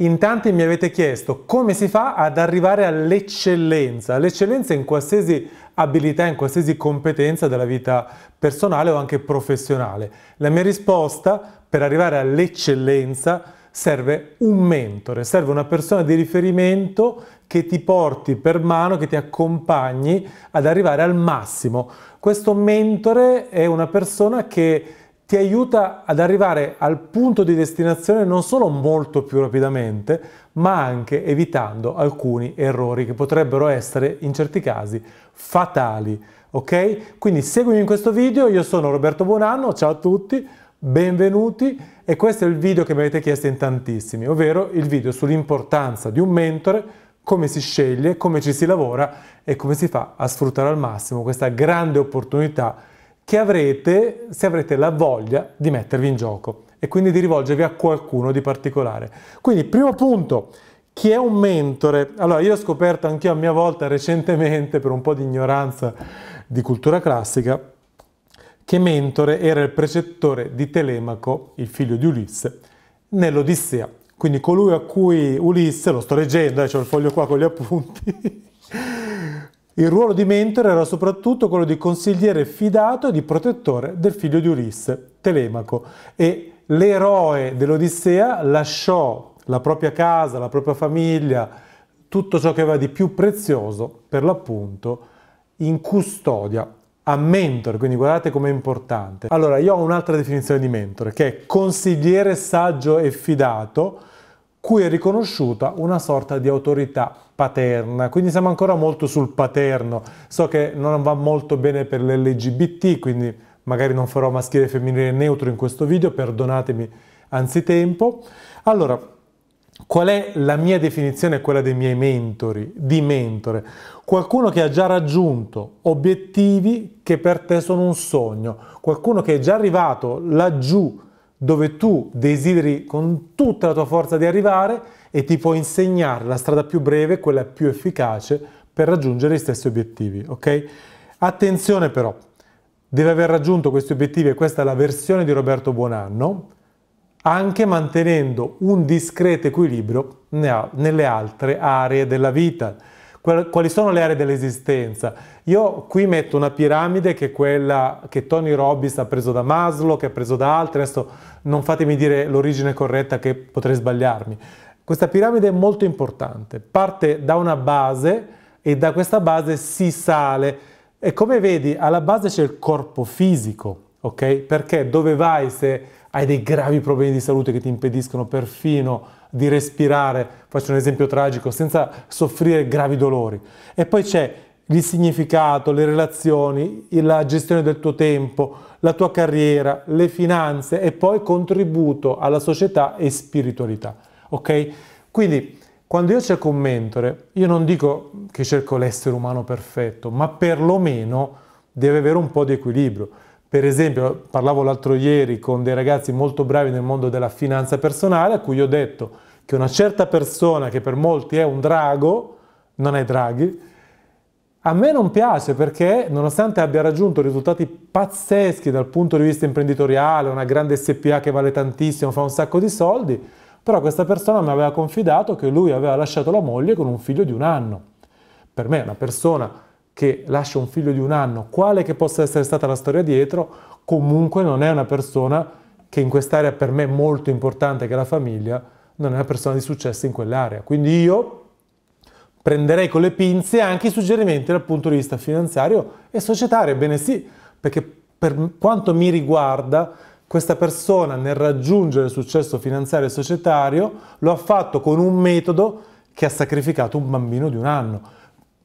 In tanti mi avete chiesto come si fa ad arrivare all'eccellenza, l'eccellenza in qualsiasi abilità, in qualsiasi competenza della vita personale o anche professionale. La mia risposta per arrivare all'eccellenza serve un mentore, serve una persona di riferimento che ti porti per mano, che ti accompagni ad arrivare al massimo. Questo mentore è una persona che ti aiuta ad arrivare al punto di destinazione non solo molto più rapidamente, ma anche evitando alcuni errori che potrebbero essere in certi casi fatali. Ok? Quindi seguimi in questo video, io sono Roberto Buonanno, ciao a tutti, benvenuti e questo è il video che mi avete chiesto in tantissimi, ovvero il video sull'importanza di un mentore come si sceglie, come ci si lavora e come si fa a sfruttare al massimo questa grande opportunità che avrete se avrete la voglia di mettervi in gioco e quindi di rivolgervi a qualcuno di particolare. Quindi, primo punto, chi è un mentore? Allora, io ho scoperto anch'io a mia volta recentemente, per un po' di ignoranza di cultura classica, che mentore era il precettore di Telemaco, il figlio di Ulisse, nell'Odissea. Quindi colui a cui Ulisse, lo sto leggendo, eh, ho il foglio qua con gli appunti, Il ruolo di mentore era soprattutto quello di consigliere fidato e di protettore del figlio di Ulisse, Telemaco, e l'eroe dell'Odissea lasciò la propria casa, la propria famiglia, tutto ciò che aveva di più prezioso, per l'appunto, in custodia a mentore, quindi guardate com'è importante. Allora, io ho un'altra definizione di mentore, che è consigliere saggio e fidato, cui è riconosciuta una sorta di autorità paterna, quindi siamo ancora molto sul paterno. So che non va molto bene per l'LGBT, quindi magari non farò maschile e femminile neutro in questo video, perdonatemi anzitempo. Allora, qual è la mia definizione e quella dei miei mentori, di mentore? Qualcuno che ha già raggiunto obiettivi che per te sono un sogno, qualcuno che è già arrivato laggiù dove tu desideri con tutta la tua forza di arrivare e ti può insegnare la strada più breve, quella più efficace per raggiungere gli stessi obiettivi, ok? Attenzione però, deve aver raggiunto questi obiettivi e questa è la versione di Roberto Buonanno, anche mantenendo un discreto equilibrio nelle altre aree della vita quali sono le aree dell'esistenza? Io qui metto una piramide che è quella che Tony Robbins ha preso da Maslow, che ha preso da altri, adesso non fatemi dire l'origine corretta che potrei sbagliarmi. Questa piramide è molto importante, parte da una base e da questa base si sale e come vedi alla base c'è il corpo fisico, ok? Perché dove vai se hai dei gravi problemi di salute che ti impediscono perfino di respirare, faccio un esempio tragico, senza soffrire gravi dolori. E poi c'è il significato, le relazioni, la gestione del tuo tempo, la tua carriera, le finanze e poi contributo alla società e spiritualità. Ok? Quindi quando io cerco un mentore, io non dico che cerco l'essere umano perfetto, ma perlomeno deve avere un po' di equilibrio per esempio, parlavo l'altro ieri con dei ragazzi molto bravi nel mondo della finanza personale, a cui ho detto che una certa persona che per molti è un drago, non è Draghi, a me non piace perché nonostante abbia raggiunto risultati pazzeschi dal punto di vista imprenditoriale, una grande SPA che vale tantissimo, fa un sacco di soldi, però questa persona mi aveva confidato che lui aveva lasciato la moglie con un figlio di un anno. Per me una persona che lascia un figlio di un anno, quale che possa essere stata la storia dietro, comunque non è una persona che in quest'area per me è molto importante, che è la famiglia, non è una persona di successo in quell'area. Quindi io prenderei con le pinze anche i suggerimenti dal punto di vista finanziario e societario, ebbene sì, perché per quanto mi riguarda questa persona nel raggiungere il successo finanziario e societario lo ha fatto con un metodo che ha sacrificato un bambino di un anno.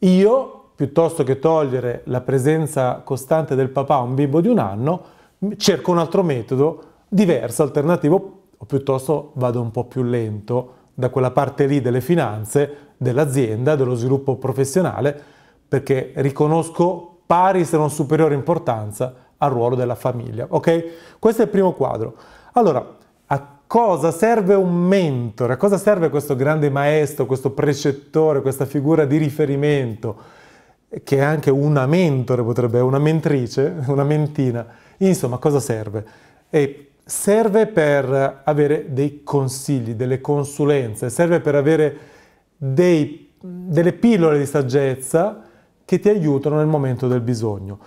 Io piuttosto che togliere la presenza costante del papà a un bimbo di un anno, cerco un altro metodo diverso, alternativo, o piuttosto vado un po' più lento da quella parte lì delle finanze, dell'azienda, dello sviluppo professionale, perché riconosco pari se non superiore importanza al ruolo della famiglia. Ok? Questo è il primo quadro. Allora, a cosa serve un mentore? A cosa serve questo grande maestro, questo precettore, questa figura di riferimento? che è anche una mentore, potrebbe, una mentrice, una mentina. Insomma, cosa serve? E serve per avere dei consigli, delle consulenze, serve per avere dei, delle pillole di saggezza che ti aiutano nel momento del bisogno.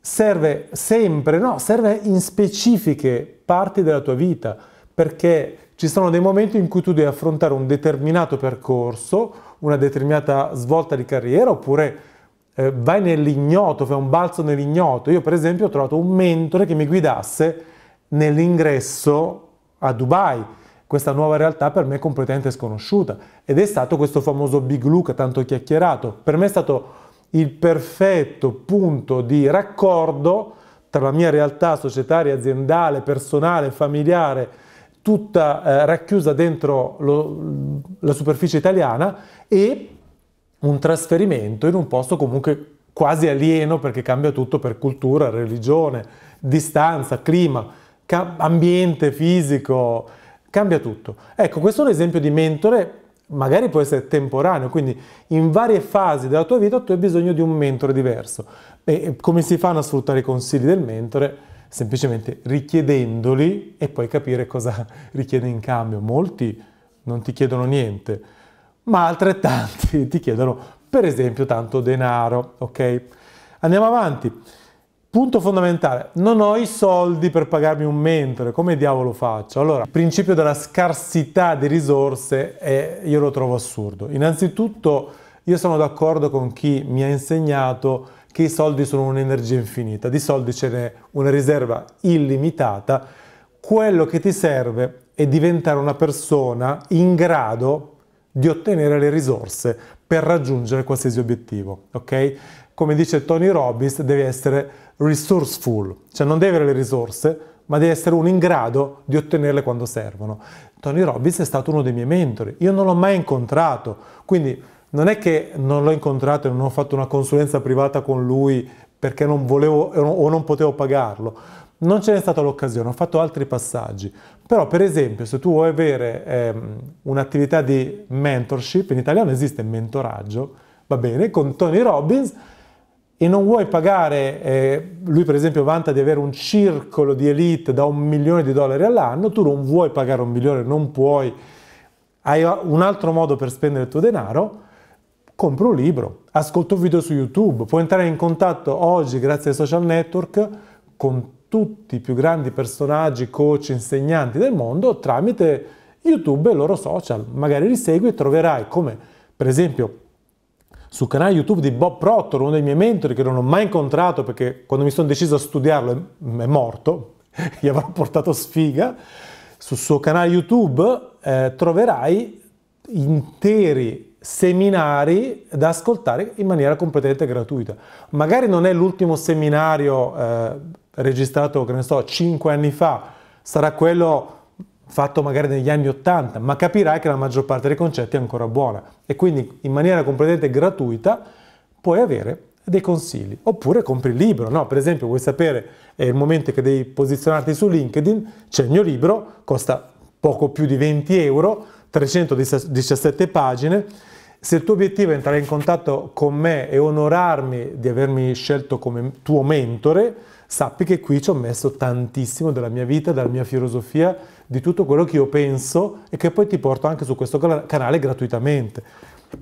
Serve sempre, no, serve in specifiche parti della tua vita, perché ci sono dei momenti in cui tu devi affrontare un determinato percorso, una determinata svolta di carriera oppure eh, vai nell'ignoto, fai un balzo nell'ignoto. Io per esempio ho trovato un mentore che mi guidasse nell'ingresso a Dubai, questa nuova realtà per me è completamente sconosciuta ed è stato questo famoso Big Luca tanto chiacchierato. Per me è stato il perfetto punto di raccordo tra la mia realtà societaria, aziendale, personale, familiare, tutta eh, racchiusa dentro lo, la superficie italiana e un trasferimento in un posto comunque quasi alieno perché cambia tutto per cultura, religione, distanza, clima, ambiente fisico, cambia tutto. Ecco, questo è un esempio di mentore, magari può essere temporaneo, quindi in varie fasi della tua vita tu hai bisogno di un mentore diverso. E come si fanno a sfruttare i consigli del mentore? Semplicemente richiedendoli e poi capire cosa richiede in cambio. Molti non ti chiedono niente ma altrettanti ti chiedono per esempio tanto denaro, ok? Andiamo avanti. Punto fondamentale, non ho i soldi per pagarmi un mentore, come diavolo faccio? Allora, il principio della scarsità di risorse è, io lo trovo assurdo. Innanzitutto io sono d'accordo con chi mi ha insegnato che i soldi sono un'energia infinita, di soldi ce n'è una riserva illimitata, quello che ti serve è diventare una persona in grado di ottenere le risorse per raggiungere qualsiasi obiettivo, ok? Come dice Tony Robbins, devi essere resourceful, cioè non devi avere le risorse, ma devi essere uno in grado di ottenerle quando servono. Tony Robbins è stato uno dei miei mentori, io non l'ho mai incontrato, quindi non è che non l'ho incontrato e non ho fatto una consulenza privata con lui perché non volevo o non potevo pagarlo non ce n'è stata l'occasione, ho fatto altri passaggi, però per esempio se tu vuoi avere ehm, un'attività di mentorship, in italiano esiste mentoraggio, va bene, con Tony Robbins e non vuoi pagare, eh, lui per esempio vanta di avere un circolo di elite da un milione di dollari all'anno, tu non vuoi pagare un milione, non puoi, hai un altro modo per spendere il tuo denaro, compro un libro, ascolto un video su YouTube, puoi entrare in contatto oggi grazie ai social network con tutti i più grandi personaggi, coach, insegnanti del mondo tramite YouTube e i loro social. Magari li segui e troverai come, per esempio, sul canale YouTube di Bob Proctor, uno dei miei mentori che non ho mai incontrato perché quando mi sono deciso a studiarlo è, morto, gli avrò portato sfiga, sul suo canale YouTube eh, troverai interi seminari da ascoltare in maniera completamente gratuita. Magari non è l'ultimo seminario eh, registrato, che ne so, 5 anni fa, sarà quello fatto magari negli anni 80, ma capirai che la maggior parte dei concetti è ancora buona e quindi in maniera completamente gratuita puoi avere dei consigli. Oppure compri il libro, no? Per esempio, vuoi sapere, è il momento che devi posizionarti su LinkedIn, c'è il mio libro, costa poco più di 20 euro, 317 pagine. Se il tuo obiettivo è entrare in contatto con me e onorarmi di avermi scelto come tuo mentore, sappi che qui ci ho messo tantissimo della mia vita, della mia filosofia, di tutto quello che io penso e che poi ti porto anche su questo canale gratuitamente.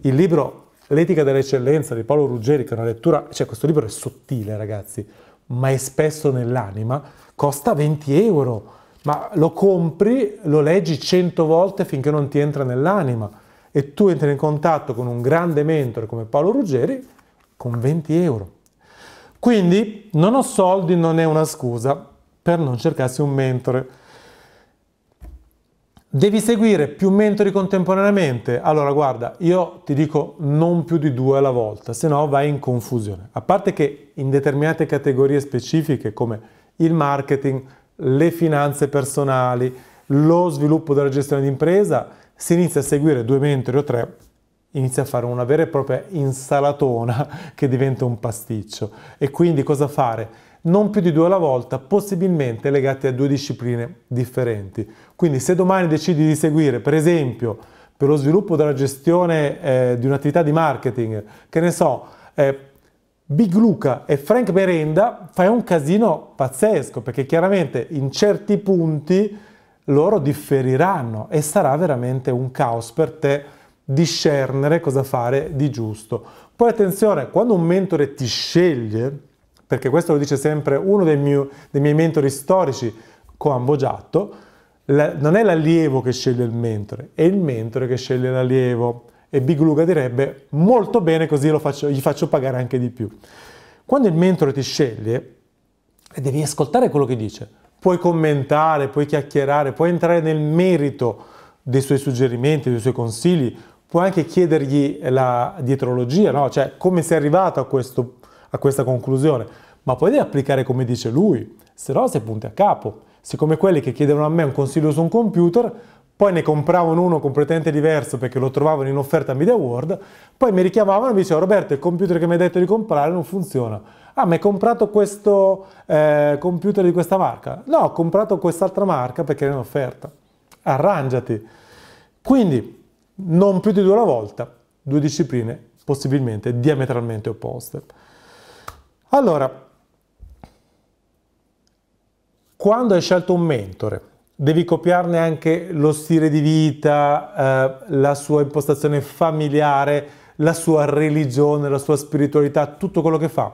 Il libro L'etica dell'eccellenza di Paolo Ruggeri, che è una lettura, cioè questo libro è sottile ragazzi, ma è spesso nell'anima, costa 20 euro, ma lo compri, lo leggi 100 volte finché non ti entra nell'anima e tu entri in contatto con un grande mentore come Paolo Ruggeri con 20 euro. Quindi non ho soldi non è una scusa per non cercarsi un mentore. Devi seguire più mentori contemporaneamente? Allora guarda, io ti dico non più di due alla volta, se no vai in confusione. A parte che in determinate categorie specifiche come il marketing, le finanze personali, lo sviluppo della gestione d'impresa, si inizia a seguire due mentori o tre inizia a fare una vera e propria insalatona che diventa un pasticcio. E quindi cosa fare? Non più di due alla volta, possibilmente legati a due discipline differenti. Quindi se domani decidi di seguire, per esempio, per lo sviluppo della gestione eh, di un'attività di marketing, che ne so, eh, Big Luca e Frank Merenda, fai un casino pazzesco, perché chiaramente in certi punti loro differiranno e sarà veramente un caos per te discernere cosa fare di giusto. Poi attenzione, quando un mentore ti sceglie, perché questo lo dice sempre uno dei, mio, dei miei mentori storici, Coambo Giatto, la, non è l'allievo che sceglie il mentore, è il mentore che sceglie l'allievo. E Big Luca direbbe molto bene così faccio, gli faccio pagare anche di più. Quando il mentore ti sceglie, devi ascoltare quello che dice, puoi commentare, puoi chiacchierare, puoi entrare nel merito dei suoi suggerimenti, dei suoi consigli, puoi anche chiedergli la dietrologia, no? cioè come sei arrivato a, questo, a questa conclusione, ma poi devi applicare come dice lui, se no sei punti a capo. Siccome quelli che chiedevano a me un consiglio su un computer, poi ne compravano uno completamente diverso perché lo trovavano in offerta a Media World, poi mi richiamavano e mi dicevano Roberto il computer che mi hai detto di comprare non funziona. Ah, ma hai comprato questo eh, computer di questa marca? No, ho comprato quest'altra marca perché era in offerta. Arrangiati. Quindi, non più di due alla volta, due discipline possibilmente diametralmente opposte. Allora, quando hai scelto un mentore, devi copiarne anche lo stile di vita, eh, la sua impostazione familiare, la sua religione, la sua spiritualità, tutto quello che fa?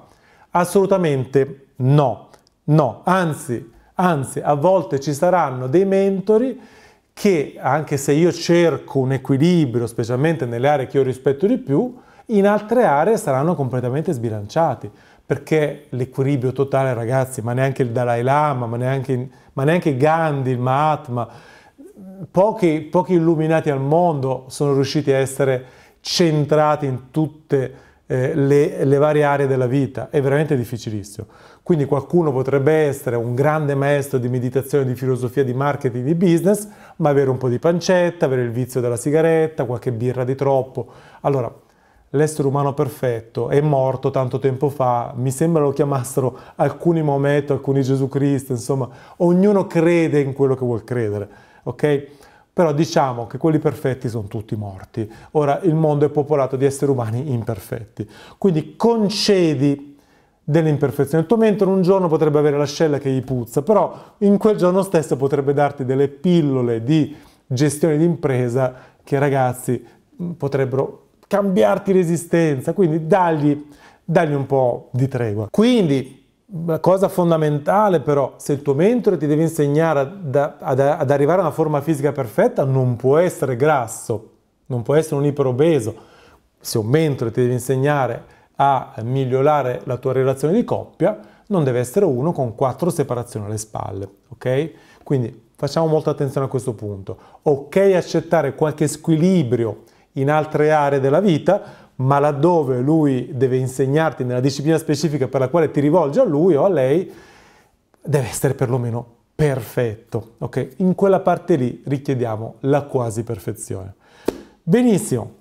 Assolutamente no, no, anzi, anzi, a volte ci saranno dei mentori che anche se io cerco un equilibrio, specialmente nelle aree che io rispetto di più, in altre aree saranno completamente sbilanciati, perché l'equilibrio totale, ragazzi, ma neanche il Dalai Lama, ma neanche, ma neanche Gandhi, il Mahatma, pochi, pochi illuminati al mondo sono riusciti a essere centrati in tutte le eh, le, le, varie aree della vita, è veramente difficilissimo. Quindi qualcuno potrebbe essere un grande maestro di meditazione, di filosofia, di marketing, di business, ma avere un po' di pancetta, avere il vizio della sigaretta, qualche birra di troppo. Allora, l'essere umano perfetto è morto tanto tempo fa, mi sembra lo chiamassero alcuni Maometto, alcuni Gesù Cristo, insomma, ognuno crede in quello che vuol credere, ok? Però diciamo che quelli perfetti sono tutti morti. Ora il mondo è popolato di esseri umani imperfetti. Quindi concedi dell'imperfezione. Il tuo mentore un giorno potrebbe avere la scella che gli puzza, però in quel giorno stesso potrebbe darti delle pillole di gestione d'impresa che ragazzi mm, potrebbero cambiarti resistenza, quindi dagli, dagli un po' di tregua. Quindi la cosa fondamentale però, se il tuo mentore ti deve insegnare ad, ad, ad arrivare a una forma fisica perfetta, non può essere grasso, non può essere un iperobeso. Se un mentore ti deve insegnare a migliorare la tua relazione di coppia, non deve essere uno con quattro separazioni alle spalle, ok? Quindi facciamo molta attenzione a questo punto. Ok accettare qualche squilibrio in altre aree della vita, ma laddove lui deve insegnarti nella disciplina specifica per la quale ti rivolge a lui o a lei, deve essere perlomeno perfetto. Ok? In quella parte lì richiediamo la quasi perfezione. Benissimo,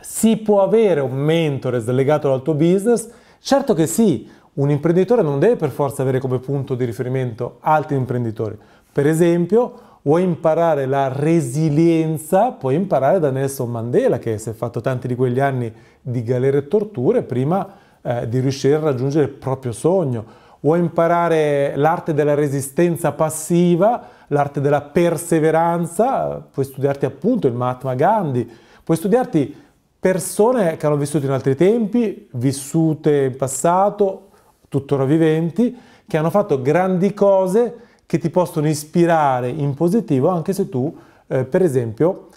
si può avere un mentore slegato dal tuo business? Certo che sì, un imprenditore non deve per forza avere come punto di riferimento altri imprenditori. Per esempio, vuoi imparare la resilienza, puoi imparare da Nelson Mandela che si è fatto tanti di quegli anni di galere e torture prima eh, di riuscire a raggiungere il proprio sogno. Vuoi imparare l'arte della resistenza passiva, l'arte della perseveranza, puoi studiarti appunto il Mahatma Gandhi, puoi studiarti persone che hanno vissuto in altri tempi, vissute in passato, tuttora viventi, che hanno fatto grandi cose che ti possono ispirare in positivo anche se tu, eh, per esempio,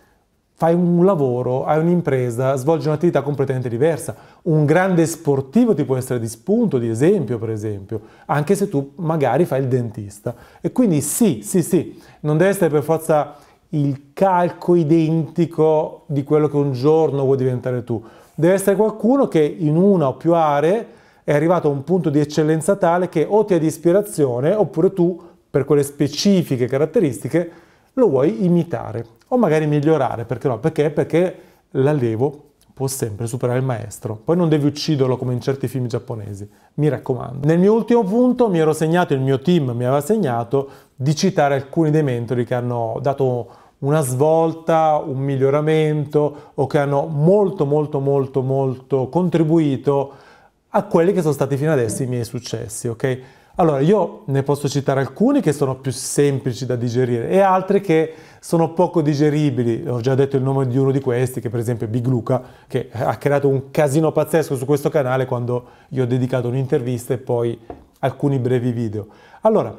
fai un lavoro, hai un'impresa, svolgi un'attività completamente diversa. Un grande sportivo ti può essere di spunto, di esempio, per esempio, anche se tu magari fai il dentista. E quindi sì, sì, sì, non deve essere per forza il calco identico di quello che un giorno vuoi diventare tu. Deve essere qualcuno che in una o più aree è arrivato a un punto di eccellenza tale che o ti è di ispirazione oppure tu per quelle specifiche caratteristiche, lo vuoi imitare o magari migliorare, perché no? Perché? Perché l'allievo può sempre superare il maestro. Poi non devi ucciderlo come in certi film giapponesi, mi raccomando. Nel mio ultimo punto mi ero segnato, il mio team mi aveva segnato, di citare alcuni dei mentori che hanno dato una svolta, un miglioramento o che hanno molto molto molto molto contribuito a quelli che sono stati fino adesso i miei successi, ok? Allora, io ne posso citare alcuni che sono più semplici da digerire e altri che sono poco digeribili. Ho già detto il nome di uno di questi, che per esempio è Big Luca, che ha creato un casino pazzesco su questo canale quando gli ho dedicato un'intervista e poi alcuni brevi video. Allora,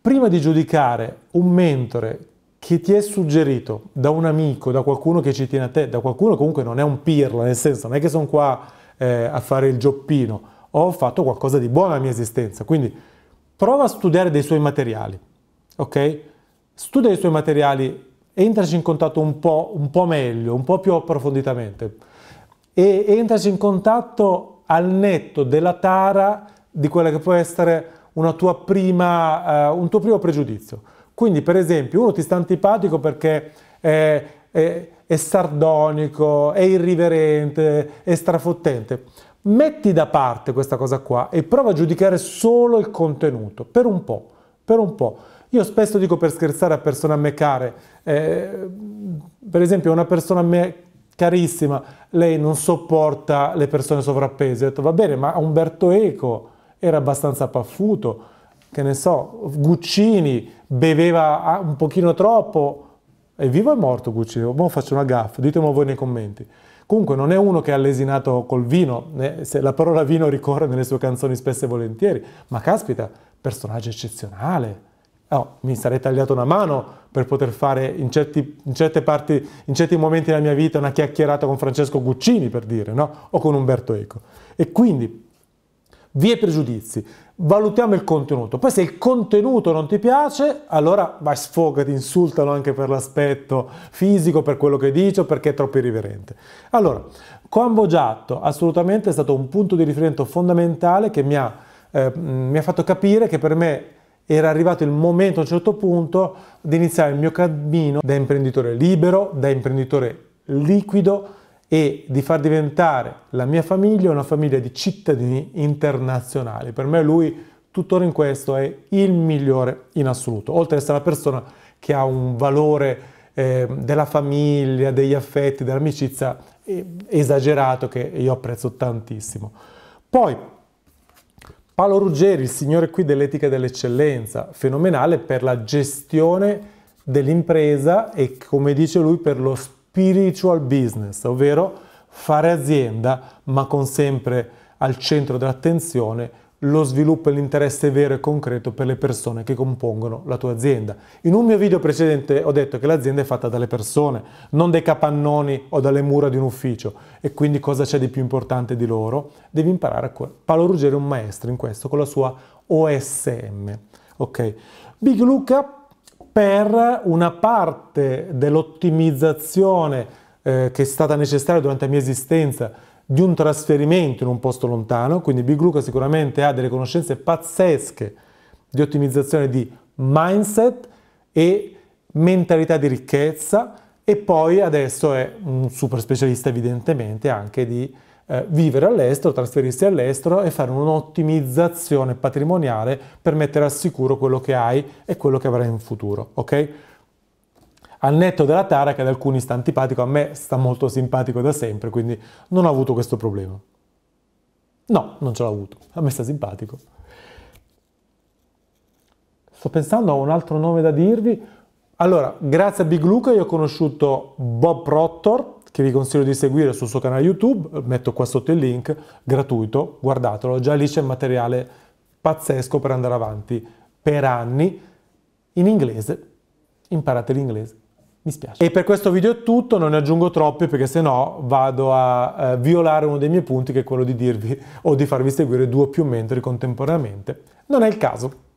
prima di giudicare un mentore che ti è suggerito da un amico, da qualcuno che ci tiene a te, da qualcuno comunque non è un pirla, nel senso non è che sono qua eh, a fare il gioppino, ho fatto qualcosa di buono nella mia esistenza. Quindi prova a studiare dei suoi materiali, ok? Studia i suoi materiali, entraci in contatto un po', un po meglio, un po' più approfonditamente e entraci in contatto al netto della tara di quella che può essere prima, uh, un tuo primo pregiudizio. Quindi, per esempio, uno ti sta antipatico perché è, è, è sardonico, è irriverente, è strafottente Metti da parte questa cosa qua e prova a giudicare solo il contenuto, per un po', per un po'. Io spesso dico per scherzare a persone a me care, eh, per esempio una persona a me carissima, lei non sopporta le persone sovrappese, ho detto va bene, ma Umberto Eco era abbastanza paffuto, che ne so, Guccini beveva ah, un pochino troppo, è vivo o è morto Guccini? Ora faccio una gaffa, ditemelo voi nei commenti. Comunque non è uno che ha lesinato col vino, né, la parola vino ricorre nelle sue canzoni spesso e volentieri, ma caspita, personaggio eccezionale. Oh, mi sarei tagliato una mano per poter fare in certi, in certe parti, in certi momenti della mia vita una chiacchierata con Francesco Guccini, per dire, no? o con Umberto Eco. E quindi, vi è pregiudizi valutiamo il contenuto. Poi se il contenuto non ti piace, allora vai sfogati, insultalo anche per l'aspetto fisico, per quello che dice, perché è troppo irriverente. Allora, Cambogiatto assolutamente è stato un punto di riferimento fondamentale che mi ha, eh, mi ha fatto capire che per me era arrivato il momento a un certo punto di iniziare il mio cammino da imprenditore libero, da imprenditore liquido, e di far diventare la mia famiglia una famiglia di cittadini internazionali. Per me lui tuttora in questo è il migliore in assoluto, oltre ad essere una persona che ha un valore eh, della famiglia, degli affetti, dell'amicizia eh, esagerato che io apprezzo tantissimo. Poi Paolo Ruggeri, il signore qui dell'etica dell'eccellenza, fenomenale per la gestione dell'impresa e come dice lui per lo spazio spiritual business, ovvero fare azienda ma con sempre al centro dell'attenzione lo sviluppo e l'interesse vero e concreto per le persone che compongono la tua azienda. In un mio video precedente ho detto che l'azienda è fatta dalle persone, non dai capannoni o dalle mura di un ufficio e quindi cosa c'è di più importante di loro? Devi imparare a quello. Paolo Ruggeri è un maestro in questo con la sua OSM. Ok. Big Luca per una parte dell'ottimizzazione eh, che è stata necessaria durante la mia esistenza di un trasferimento in un posto lontano, quindi Big Luca sicuramente ha delle conoscenze pazzesche di ottimizzazione di mindset e mentalità di ricchezza e poi adesso è un super specialista evidentemente anche di eh, vivere all'estero, trasferirsi all'estero e fare un'ottimizzazione patrimoniale per mettere al sicuro quello che hai e quello che avrai in futuro, ok? Al netto della Tara che ad alcuni sta antipatico, a me sta molto simpatico da sempre, quindi non ho avuto questo problema. No, non ce l'ho avuto, a me sta simpatico. Sto pensando a un altro nome da dirvi. Allora, grazie a Big Luca io ho conosciuto Bob Proctor, che vi consiglio di seguire sul suo canale YouTube, metto qua sotto il link, gratuito, guardatelo, già lì c'è materiale pazzesco per andare avanti per anni in inglese. Imparate l'inglese. Mi spiace. E per questo video è tutto, non ne aggiungo troppi perché se no vado a eh, violare uno dei miei punti che è quello di dirvi o di farvi seguire due o più mentori contemporaneamente. Non è il caso.